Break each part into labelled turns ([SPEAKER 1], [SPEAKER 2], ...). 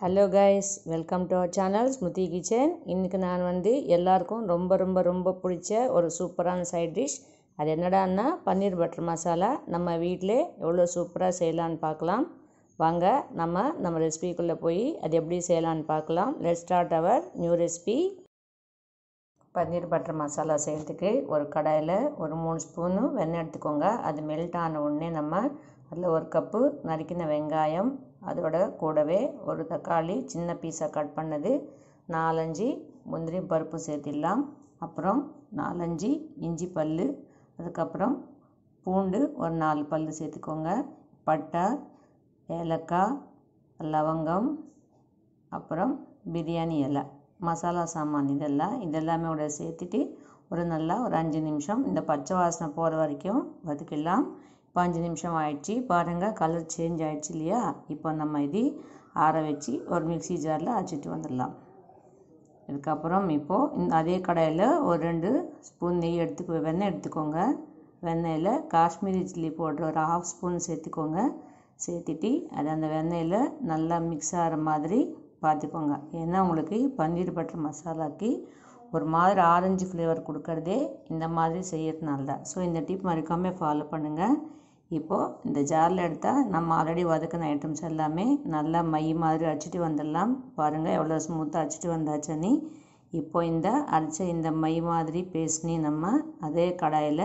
[SPEAKER 1] hello guys welcome to our channel Smruthi kitchen இன்றைக்கி நான் வந்து எல்லாருக்கும் ரொம்ப ரொம்ப ரொம்ப பிடிச்ச ஒரு சூப்பரான சைட் டிஷ் அது என்னடான்னா பன்னீர் பட்டர் மசாலா நம்ம வீட்டிலே எவ்வளோ சூப்பராக செய்யலான்னு பார்க்கலாம் வாங்க நம்ம நம்ம ரெசிபிக்குள்ளே போய் அது எப்படி செய்யலான்னு பார்க்கலாம் let start our new recipe paneer butter masala செய்கிறதுக்கு ஒரு கடாயில் ஒரு மூணு ஸ்பூனும் வெண்ணெய் எடுத்துக்கோங்க அது மெல்ட் ஆன உடனே நம்ம அதில் ஒரு கப்பு நறுக்கின வெங்காயம் அதோட கூடவே ஒரு தக்காளி சின்ன பீஸாக கட் பண்ணது நாலஞ்சு முந்திரி பருப்பு சேர்த்திடலாம் அப்புறம் நாலஞ்சு இஞ்சி பல் அதுக்கப்புறம் பூண்டு ஒரு நாலு பல் சேர்த்துக்கோங்க பட்டை ஏலக்காய் லவங்கம் அப்புறம் பிரியாணி இலை மசாலா சாமான் இதெல்லாம் இதெல்லாமே கூட சேர்த்துட்டு ஒரு நல்லா ஒரு அஞ்சு நிமிஷம் இந்த பச்சை வாசனை போகிற வரைக்கும் வதக்கிடலாம் பாஞ்சு நிமிஷம் ஆயிடுச்சு பாருங்கள் கலர் சேஞ்ச் ஆயிடுச்சு இல்லையா இப்போ நம்ம இது ஆற வச்சு ஒரு மிக்சி ஜாரில் அரைச்சிட்டு வந்துடலாம் இதுக்கப்புறம் இப்போது இந்த அதே கடையில் ஒரு ரெண்டு ஸ்பூன் நெய் எடுத்துக்கு வெண்ணெய் எடுத்துக்கோங்க வெண்ணெயில் காஷ்மீரி சில்லி போடுற ஒரு ஹாஃப் ஸ்பூன் சேர்த்துக்கோங்க சேர்த்துட்டு அது அந்த வெண்ணெயில் நல்லா மிக்ஸ் ஆகிற மாதிரி பார்த்துக்கோங்க ஏன்னா உங்களுக்கு பன்னீர் பட்டர் மசாலாக்கு ஒரு மாதிரி ஆரஞ்சு ஃப்ளேவர் கொடுக்கறதே இந்த மாதிரி செய்யறதுனால தான் ஸோ இந்த டிப் மறக்காமல் ஃபாலோ பண்ணுங்கள் இப்போது இந்த ஜாரில் எடுத்தால் நம்ம ஆல்ரெடி வதக்கின ஐட்டம்ஸ் எல்லாமே நல்லா மை மாதிரி அடிச்சுட்டு வந்துடலாம் பாருங்கள் எவ்வளோ ஸ்மூத்தாக அடிச்சுட்டு வந்தாச்சனி இப்போ இந்த அரைச்ச இந்த மை மாதிரி பேஸ்ட்னி நம்ம அதே கடாயில்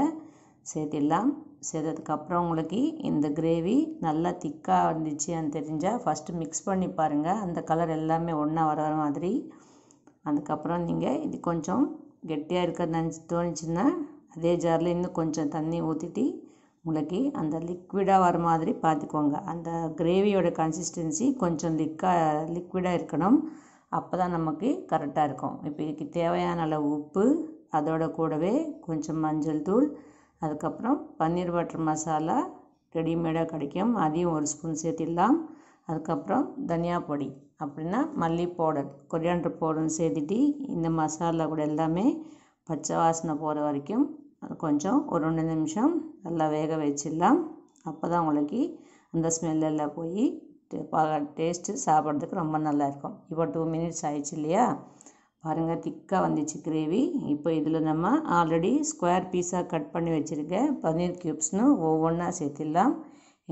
[SPEAKER 1] சேர்த்திடலாம் சேர்த்ததுக்கப்புறம் உங்களுக்கு இந்த கிரேவி நல்லா திக்காக இருந்துச்சுன்னு தெரிஞ்சால் ஃபஸ்ட்டு மிக்ஸ் பண்ணி பாருங்கள் அந்த கலர் எல்லாமே ஒன்றா வர மாதிரி அதுக்கப்புறம் நீங்கள் இது கொஞ்சம் கெட்டியாக இருக்க நினச்சி தோணுச்சுன்னா அதே ஜாரில் இன்னும் கொஞ்சம் தண்ணி ஊற்றிட்டு முளைக்கி அந்த லிக்விடாக வர மாதிரி பார்த்துக்கோங்க அந்த கிரேவியோட கன்சிஸ்டன்சி கொஞ்சம் லிக்காக லிக்விடாக இருக்கணும் அப்போ தான் நமக்கு கரெக்டாக இருக்கும் இப்போ இதுக்கு தேவையான அளவு உப்பு அதோட கூடவே கொஞ்சம் மஞ்சள் தூள் அதுக்கப்புறம் பன்னீர் பட்டர் மசாலா ரெடிமேடாக கிடைக்கும் அதையும் ஒரு ஸ்பூன் சேர்த்திடலாம் அதுக்கப்புறம் தனியா பொடி அப்படின்னா மல்லி பவுடர் கொரியாண்டர் பவுடர்னு சேர்த்துட்டு இந்த மசாலா கூட எல்லாமே பச்சை வாசனை போகிற வரைக்கும் கொஞ்சம் ஒரு ரெண்டு நிமிஷம் நல்லா வேக வச்சிடலாம் அப்போ தான் உங்களுக்கு அந்த ஸ்மெல்லெல்லாம் போய் டேஸ்ட்டு சாப்பிட்றதுக்கு ரொம்ப நல்லாயிருக்கும் இப்போ டூ மினிட்ஸ் ஆயிடுச்சு இல்லையா பாருங்கள் திக்காக வந்துச்சு கிரேவி இப்போ இதில் நம்ம ஆல்ரெடி ஸ்கொயர் பீஸாக கட் பண்ணி வச்சுருக்கேன் பன்னீர் க்யூப்ஸ்னு ஒவ்வொன்றா சேர்த்திடலாம்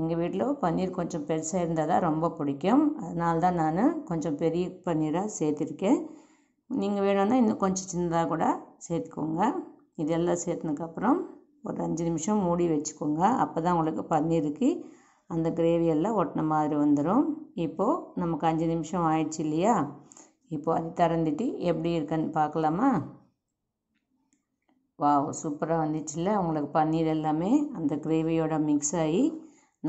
[SPEAKER 1] எங்கள் வீட்டில் பன்னீர் கொஞ்சம் பெருசாக இருந்தால் தான் ரொம்ப பிடிக்கும் அதனால தான் நான் கொஞ்சம் பெரிய பன்னீராக சேர்த்துருக்கேன் நீங்கள் வேணும்னா இன்னும் கொஞ்சம் சின்னதாக கூட சேர்த்துக்கோங்க இதெல்லாம் சேர்த்துனதுக்கப்புறம் ஒரு அஞ்சு நிமிஷம் மூடி வச்சுக்கோங்க அப்போ தான் உங்களுக்கு பன்னீருக்கு அந்த கிரேவியெல்லாம் ஒட்டின மாதிரி வந்துடும் இப்போது நமக்கு அஞ்சு நிமிஷம் ஆயிடுச்சு இல்லையா இப்போது அது திறந்துட்டு எப்படி இருக்குன்னு பார்க்கலாமா வா சூப்பராக வந்துச்சுல்ல உங்களுக்கு பன்னீர் எல்லாமே அந்த கிரேவியோட மிக்ஸ் ஆகி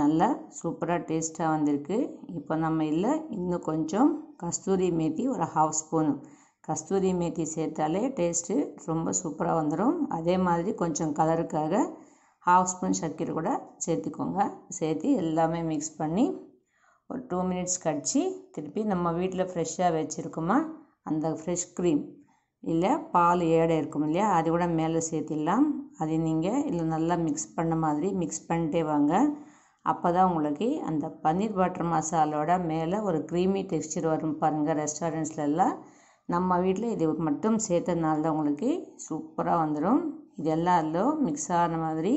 [SPEAKER 1] நல்லா சூப்பராக டேஸ்ட்டாக வந்திருக்கு இப்போ நம்ம இல்லை இன்னும் கொஞ்சம் கஸ்தூரி மேத்தி ஒரு ஹாஃப் ஸ்பூனு கஸ்தூரி மேத்தி சேர்த்தாலே டேஸ்ட்டு ரொம்ப சூப்பராக வந்துடும் அதே மாதிரி கொஞ்சம் கலருக்காக ஹாஃப் ஸ்பூன் சர்க்கரை கூட சேர்த்துக்கோங்க சேர்த்து எல்லாமே மிக்ஸ் பண்ணி ஒரு டூ மினிட்ஸ் கடிச்சு திருப்பி நம்ம வீட்டில் ஃப்ரெஷ்ஷாக வச்சுருக்கோமா அந்த ஃப்ரெஷ் க்ரீம் இல்லை பால் ஏடை இருக்கும் இல்லையா அது கூட மேலே சேர்த்திடலாம் அது நீங்கள் இல்லை நல்லா மிக்ஸ் பண்ண மாதிரி மிக்ஸ் பண்ணிட்டே வாங்க அப்போ தான் உங்களுக்கு அந்த பன்னீர் பட்டர் மசாலோட மேலே ஒரு க்ரீமி டெக்ஸ்டர் வரும் பாருங்கள் ரெஸ்டாரண்ட்ஸ்லாம் நம்ம வீட்டில் இது மட்டும் சேர்த்ததுனால தான் உங்களுக்கு சூப்பராக வந்துடும் இது எல்லாத்துலேயும் மிக்ஸ் ஆன மாதிரி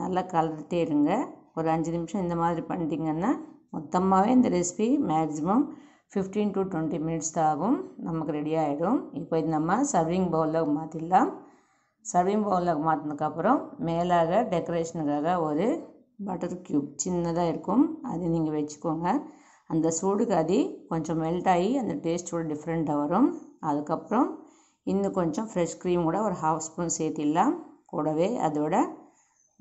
[SPEAKER 1] நல்லா கலந்துகிட்டே இருங்க ஒரு அஞ்சு நிமிஷம் இந்த மாதிரி பண்ணிட்டீங்கன்னா மொத்தமாகவே இந்த recipe maximum fifteen to twenty minutes ஆகும் நமக்கு ரெடி ஆகிடும் இப்போ இது நம்ம சர்விங் பவுலில் மாற்றிடலாம் சர்விங் பவுலில் மாற்றினதுக்கப்புறம் மேலாக டெக்கரேஷனுக்காக ஒரு பட்டர் க்யூப் சின்னதாக இருக்கும் அது நீங்கள் வச்சுக்கோங்க அந்த சூடுக்கு அது கொஞ்சம் மெல்ட் ஆகி அந்த டேஸ்ட்டோட டிஃப்ரெண்ட்டாக வரும் அதுக்கப்புறம் இன்னும் கொஞ்சம் ஃப்ரெஷ் க்ரீம் கூட ஒரு ஹாஃப் ஸ்பூன் சேர்த்திடலாம் கூடவே அதோட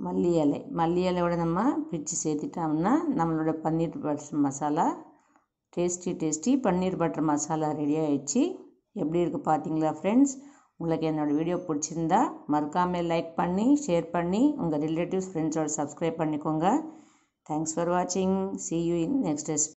[SPEAKER 1] மல்லி இலை மல்லி இலையோட நம்ம பிரித்து சேர்த்துட்டோம்னா நம்மளோட paneer butter masala tasty tasty paneer butter masala ready ஆகிடுச்சு எப்படி இருக்குது பார்த்தீங்களா ஃப்ரெண்ட்ஸ் உங்களுக்கு என்னோடய வீடியோ பிடிச்சிருந்தா மறக்காமல் லைக் பண்ணி ஷேர் பண்ணி உங்கள் ரிலேட்டிவ்ஸ் ஃப்ரெண்ட்ஸோட சப்ஸ்கிரைப் பண்ணிக்கோங்க தேங்க்ஸ் ஃபார் வாட்சிங் சி யூ இன் நெக்ஸ்ட்